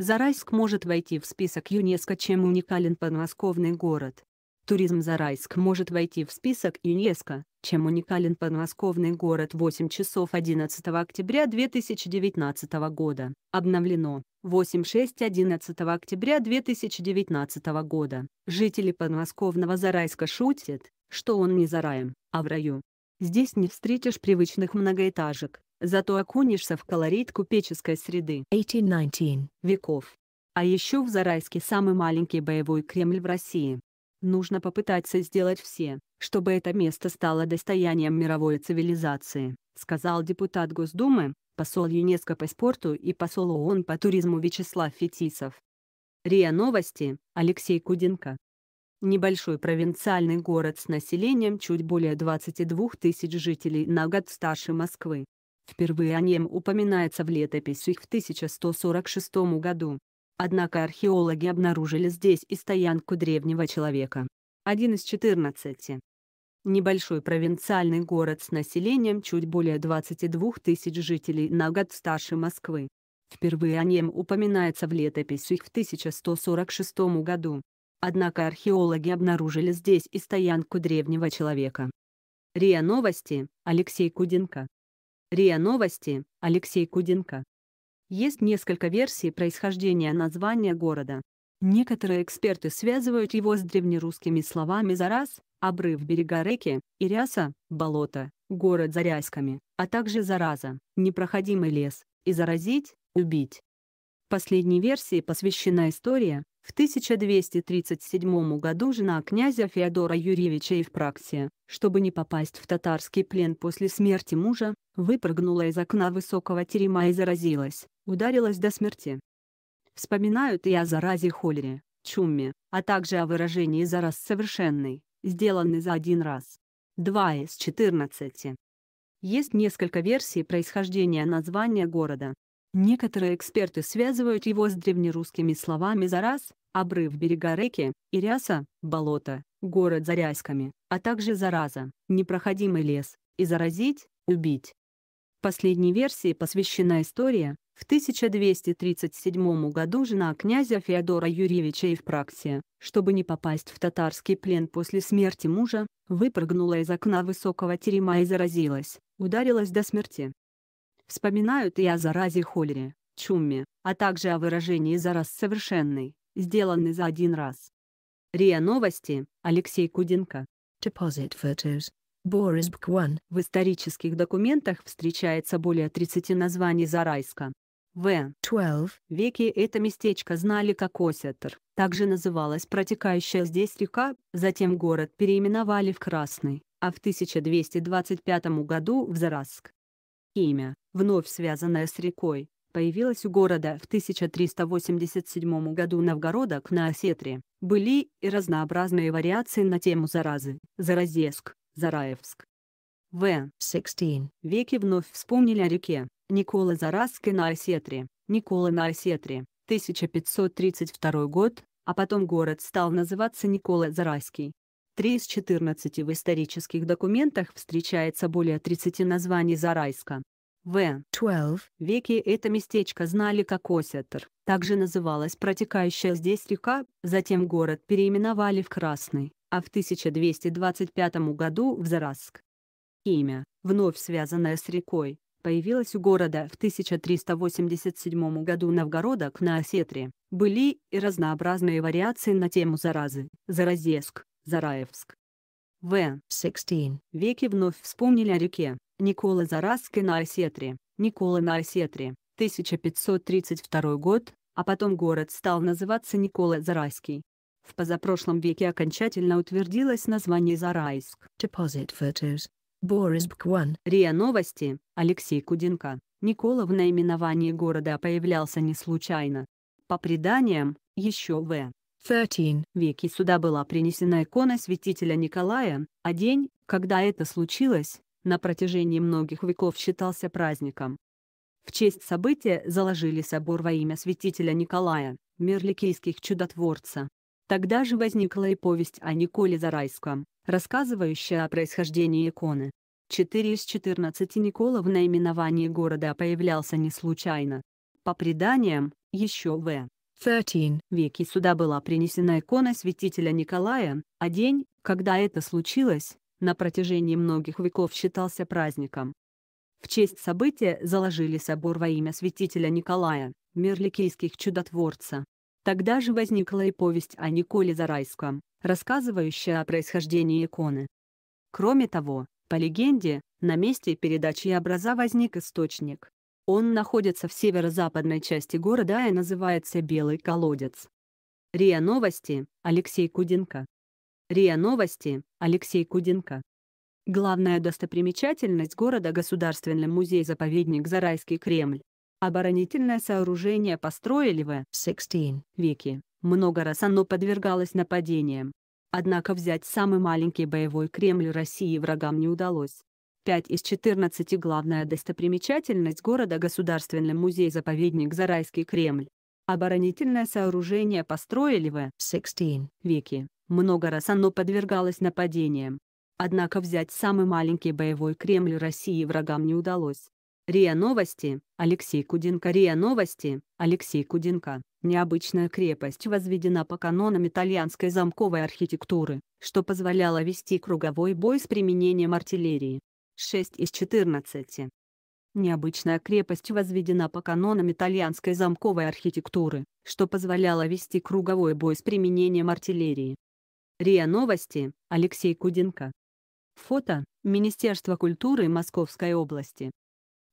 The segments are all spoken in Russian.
Зарайск может войти в список ЮНЕСКО, чем уникален подмосковный город. Туризм Зарайск может войти в список ЮНЕСКО, чем уникален подмосковный город 8 часов 11 октября 2019 года. Обновлено. 8.6 11 октября 2019 года. Жители подмосковного Зарайска шутят, что он не за раем, а в раю. Здесь не встретишь привычных многоэтажек, зато окунешься в колорит купеческой среды 18-19 веков. А еще в Зарайске самый маленький боевой Кремль в России. Нужно попытаться сделать все, чтобы это место стало достоянием мировой цивилизации, сказал депутат Госдумы, посол ЮНЕСКО по спорту и посол ООН по туризму Вячеслав Фетисов. РИА Новости, Алексей Куденко. Небольшой провинциальный город с населением чуть более 22 тысяч жителей на год старше Москвы. Впервые о нем упоминается в летописях в 1146 году. Однако археологи обнаружили здесь и стоянку древнего человека. Один из 14. Небольшой провинциальный город с населением чуть более 22 тысяч жителей на год старше Москвы. Впервые о нем упоминается в летописях в 1146 году. Однако археологи обнаружили здесь и стоянку древнего человека. РИА Новости, Алексей Куденко РИА Новости, Алексей Куденко. Есть несколько версий происхождения названия города. Некоторые эксперты связывают его с древнерусскими словами зараз, «обрыв берега реки», иряса, «болото», «город за а также «зараза», «непроходимый лес» и «заразить», «убить». Последней версии посвящена история, в 1237 году жена князя Феодора Юрьевича Евпраксия, чтобы не попасть в татарский плен после смерти мужа, выпрыгнула из окна высокого терема и заразилась, ударилась до смерти. Вспоминают и о заразе холере, чуме, а также о выражении «зараз совершенный», сделанный за один раз. 2 из 14. Есть несколько версий происхождения названия города. Некоторые эксперты связывают его с древнерусскими словами «зараз», обрыв берега реки, Иряса, болото, город за ряськами, а также зараза, непроходимый лес, и заразить, убить. Последней версии посвящена история, в 1237 году жена князя Феодора Юрьевича Евпраксия, чтобы не попасть в татарский плен после смерти мужа, выпрыгнула из окна высокого терема и заразилась, ударилась до смерти. Вспоминают и о заразе холере, чумме, а также о выражении «зараз совершенный», сделаны за один раз. РИА Новости, Алексей Куденко. Deposit photos. Boris Bkwan. В исторических документах встречается более 30 названий Зарайска. В 12 веке это местечко знали как Осетр, также называлась протекающая здесь река, затем город переименовали в Красный, а в 1225 году в Зараск. Имя, вновь связанное с рекой, появилась у города в 1387 году Новгорода к Наосетре. Были и разнообразные вариации на тему заразы – Заразеск, Зараевск. В 16 веке вновь вспомнили о реке Никола Заразской на Осетре, Никола на Осетре, 1532 год, а потом город стал называться Никола Заразский. Три из 14 в исторических документах встречается более 30 названий Зарайска. В. 12 веке это местечко знали как Осетр, также называлась протекающая здесь река, затем город переименовали в Красный, а в 1225 году в Зараск. Имя, вновь связанное с рекой, появилось у города в 1387 году Новгородок на Осетре. Были и разнообразные вариации на тему заразы – Заразеск, Зараевск, в. 16 веке вновь вспомнили о реке. Никола Зараской на Осетре. Никола на Осетре. 1532 год, а потом город стал называться Никола Зарайский. В позапрошлом веке окончательно утвердилось название Зарайск. Deposit photos. Борисбк 1. РИА Новости. Алексей Куденко. Никола в наименовании города появлялся не случайно. По преданиям, еще в 13. веке сюда была принесена икона святителя Николая, а день, когда это случилось, на протяжении многих веков считался праздником. В честь события заложили собор во имя святителя Николая, мирликийских чудотворца. Тогда же возникла и повесть о Николе Зарайском, рассказывающая о происхождении иконы. Четыре из 14 Никола в наименовании города появлялся не случайно. По преданиям, еще в 13. веке сюда была принесена икона святителя Николая, а день, когда это случилось, на протяжении многих веков считался праздником. В честь события заложили собор во имя святителя Николая, мирликийских чудотворца. Тогда же возникла и повесть о Николе Зарайском, рассказывающая о происхождении иконы. Кроме того, по легенде, на месте передачи образа возник источник, он находится в северо-западной части города и называется Белый колодец. РИА Новости, Алексей Куденко. РИА Новости, Алексей Куденко. Главная достопримечательность города – Государственный музей-заповедник Зарайский Кремль. Оборонительное сооружение построили в 16 веке. Много раз оно подвергалось нападениям. Однако взять самый маленький боевой Кремль России врагам не удалось. 5 из 14 главная достопримечательность города Государственный музей-заповедник Зарайский Кремль. Оборонительное сооружение построили в 16 веке. Много раз оно подвергалось нападениям. Однако взять самый маленький боевой Кремль России врагам не удалось. РИА Новости, Алексей Кудинка РИА Новости, Алексей Кудинка Необычная крепость возведена по канонам итальянской замковой архитектуры, что позволяло вести круговой бой с применением артиллерии. 6 из 14. Необычная крепость возведена по канонам итальянской замковой архитектуры, что позволяло вести круговой бой с применением артиллерии. РИА Новости, Алексей Куденко. Фото, Министерство культуры Московской области.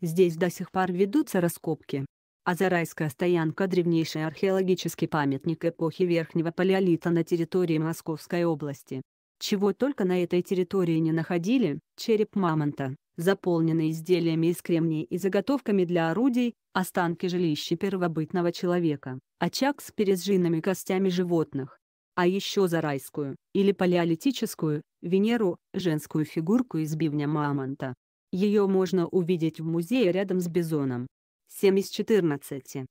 Здесь до сих пор ведутся раскопки. Азарайская стоянка – древнейший археологический памятник эпохи Верхнего Палеолита на территории Московской области. Чего только на этой территории не находили, череп мамонта, заполненный изделиями из кремния и заготовками для орудий, останки жилища первобытного человека, очаг с перезжинными костями животных. А еще зарайскую, или палеолитическую, Венеру, женскую фигурку из бивня мамонта. Ее можно увидеть в музее рядом с бизоном. 7 из 14.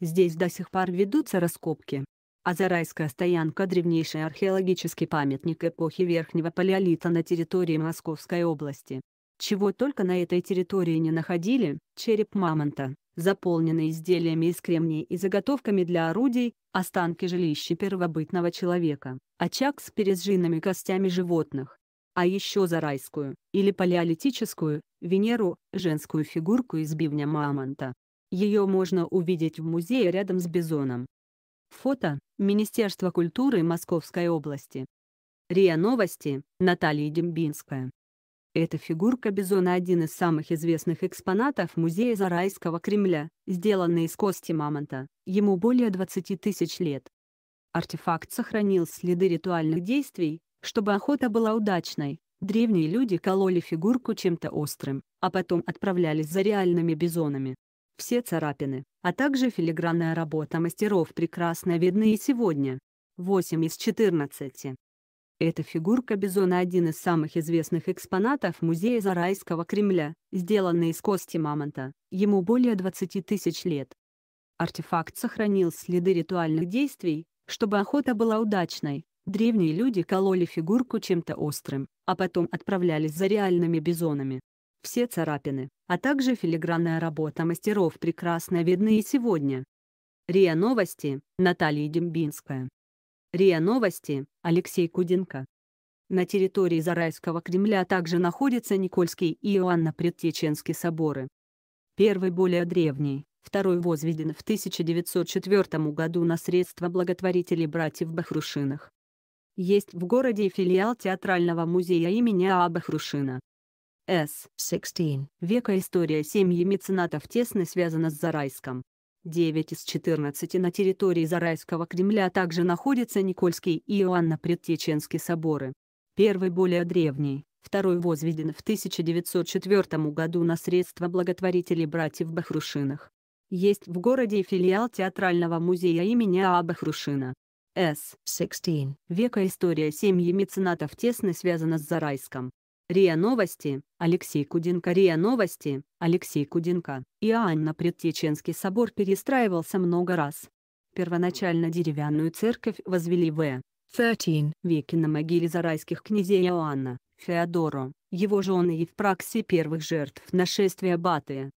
Здесь до сих пор ведутся раскопки, Азарайская стоянка – древнейший археологический памятник эпохи Верхнего Палеолита на территории Московской области. Чего только на этой территории не находили – череп мамонта, заполненный изделиями из кремния и заготовками для орудий, останки жилища первобытного человека, очаг с перезжинными костями животных. А еще зарайскую, или палеолитическую, Венеру, женскую фигурку из бивня мамонта. Ее можно увидеть в музее рядом с бизоном. Фото Министерство культуры Московской области. РИА Новости Наталья Дембинская. Эта фигурка бизона один из самых известных экспонатов Музея Зарайского Кремля, сделанный из кости мамонта, ему более 20 тысяч лет. Артефакт сохранил следы ритуальных действий, чтобы охота была удачной. Древние люди кололи фигурку чем-то острым, а потом отправлялись за реальными бизонами. Все царапины, а также филигранная работа мастеров прекрасно видны и сегодня. 8 из 14. Эта фигурка Бизона – один из самых известных экспонатов Музея Зарайского Кремля, сделанный из кости мамонта, ему более 20 тысяч лет. Артефакт сохранил следы ритуальных действий, чтобы охота была удачной. Древние люди кололи фигурку чем-то острым, а потом отправлялись за реальными бизонами. Все царапины, а также филигранная работа мастеров прекрасно видны и сегодня. РИА Новости, Наталья Дембинская. РИА Новости, Алексей Куденко. На территории Зарайского Кремля также находятся Никольский и Иоанно-Предтеченский соборы. Первый более древний, второй возведен в 1904 году на средства благотворителей братьев Бахрушиных. Есть в городе филиал театрального музея имени А. Бахрушина. С 16 века история семьи меценатов тесно связана с Зарайском. 9 из 14 на территории Зарайского Кремля также находятся Никольский и Иоанно-Предтеченский соборы. Первый более древний, второй возведен в 1904 году на средства благотворителей братьев Бахрушиных. Есть в городе и филиал театрального музея имени А. Бахрушина. С. 16 века история семьи меценатов тесно связана с Зарайском. РИА Новости, Алексей Куденко РИА Новости, Алексей Куденко. Иоанна Предтеченский собор перестраивался много раз. Первоначально деревянную церковь возвели в 13 веке на могиле зарайских князей Иоанна, Феодору, его жены Евпраксии первых жертв нашествия Батыя.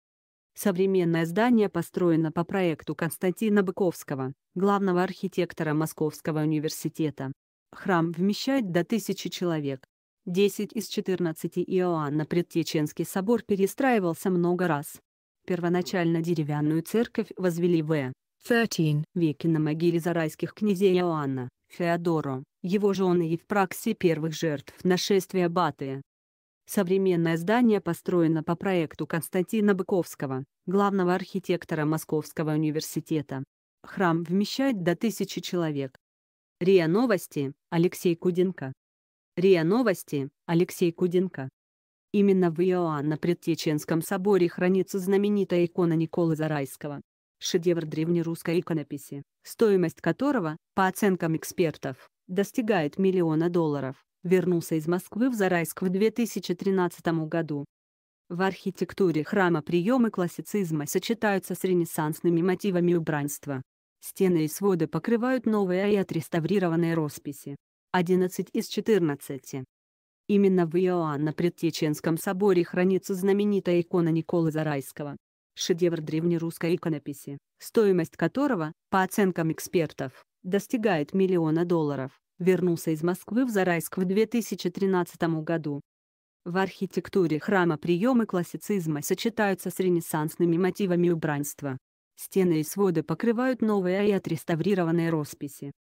Современное здание построено по проекту Константина Быковского, главного архитектора Московского университета. Храм вмещает до тысячи человек, 10 из 14 Иоанна Предтеченский собор перестраивался много раз. Первоначально деревянную церковь возвели в 13 веке на могиле зарайских князей Иоанна, Феодору, его жены и Евпраксии первых жертв нашествия Батыя. Современное здание построено по проекту Константина Быковского, главного архитектора Московского университета. Храм вмещает до тысячи человек. РИА Новости, Алексей Куденко РИА Новости, Алексей Куденко. Именно в Иоанна предтеченском соборе хранится знаменитая икона Николы Зарайского. Шедевр древнерусской иконописи, стоимость которого, по оценкам экспертов, достигает миллиона долларов, вернулся из Москвы в Зарайск в 2013 году. В архитектуре храма приемы классицизма сочетаются с ренессансными мотивами убранства. Стены и своды покрывают новые и отреставрированные росписи, 11 из 14. Именно в Иоанна Предтеченском соборе хранится знаменитая икона Николы Зарайского. Шедевр древнерусской иконописи, стоимость которого, по оценкам экспертов, достигает миллиона долларов, вернулся из Москвы в Зарайск в 2013 году. В архитектуре храма приемы классицизма сочетаются с ренессансными мотивами убранства. Стены и своды покрывают новые и отреставрированные росписи,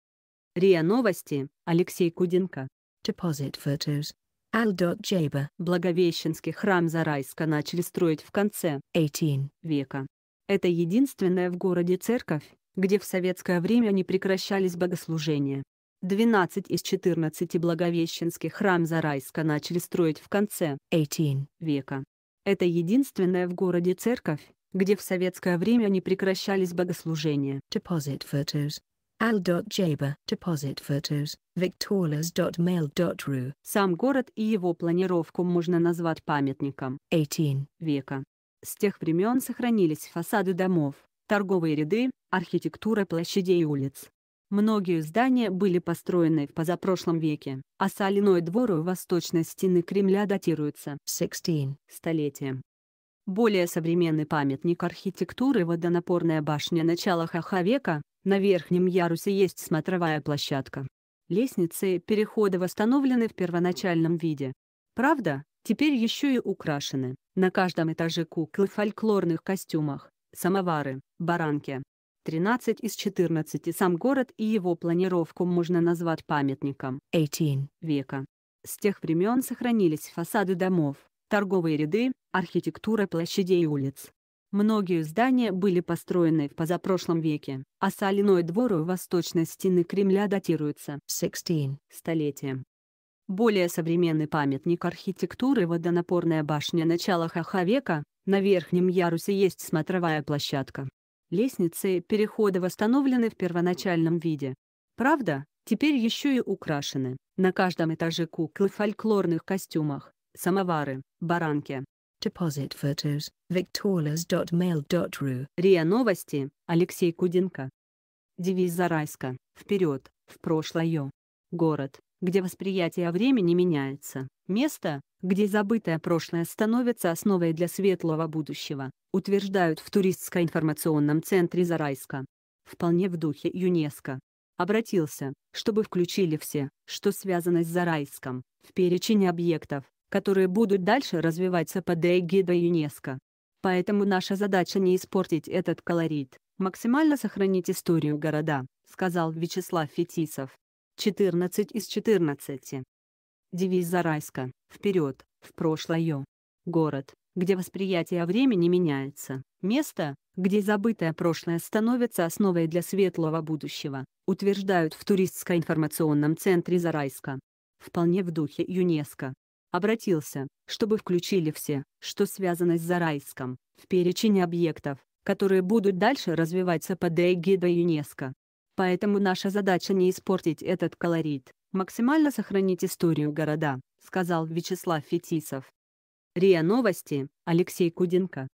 РИА Новости, Алексей Куденко. Deposit photos. Al.Jaber. Благовещенский храм Зарайска начали строить в конце 18 века. Это единственная в городе церковь, где в советское время не прекращались богослужения. 12 из 14 благовещенских храм Зарайска начали строить в конце 18 века. Это единственная в городе церковь, где в советское время не прекращались богослужения. Deposit photos al.jaber. Deposit photos, victolas.mail.ru. Сам город и его планировку можно назвать памятником 18 века. С тех времен сохранились фасады домов, торговые ряды, архитектура площадей и улиц. Многие здания были построены в позапрошлом веке, а соляной двор у восточной стены Кремля датируется 16 столетием. Более современный памятник архитектуры водонапорная башня начала ХХ века, на верхнем ярусе есть смотровая площадка. Лестницы и переходы восстановлены в первоначальном виде. Правда, теперь еще и украшены. На каждом этаже куклы в фольклорных костюмах, самовары, баранки. 13 из 14 сам город и его планировку можно назвать памятником 18 века. С тех времен сохранились фасады домов, торговые ряды, архитектура площадей и улиц. Многие здания были построены в позапрошлом веке, а соляной двор у восточной стены Кремля датируется 16 столетием. Более современный памятник архитектуры водонапорная башня начала хаха века, на верхнем ярусе есть смотровая площадка. Лестницы и переходы восстановлены в первоначальном виде. Правда, теперь еще и украшены. На каждом этаже куклы в фольклорных костюмах, самовары, баранки, Deposit photos, victolas.mail.ru РИА Новости, Алексей Куденко. Девиз Зарайска, вперед, в прошлое. Город, где восприятие времени меняется, место, где забытое прошлое становится основой для светлого будущего, утверждают в туристско-информационном центре Зарайска. Вполне в духе ЮНЕСКО. Обратился, чтобы включили все, что связано с Зарайском, в перечень объектов, которые будут дальше развиваться под эгидой ЮНЕСКО. Поэтому наша задача не испортить этот колорит, максимально сохранить историю города, сказал Вячеслав Фетисов. 14 из 14. Девиз Зарайска «Вперед, в прошлое». Город, где восприятие времени меняется, место, где забытое прошлое становится основой для светлого будущего, утверждают в туристско-информационном центре Зарайска. Вполне в духе ЮНЕСКО обратился, чтобы включили все, что связано с Зарайском, в перечень объектов, которые будут дальше развиваться под эгидой ЮНЕСКО. Поэтому наша задача не испортить этот колорит, максимально сохранить историю города, сказал Вячеслав Фетисов. РИА Новости, Алексей Куденко.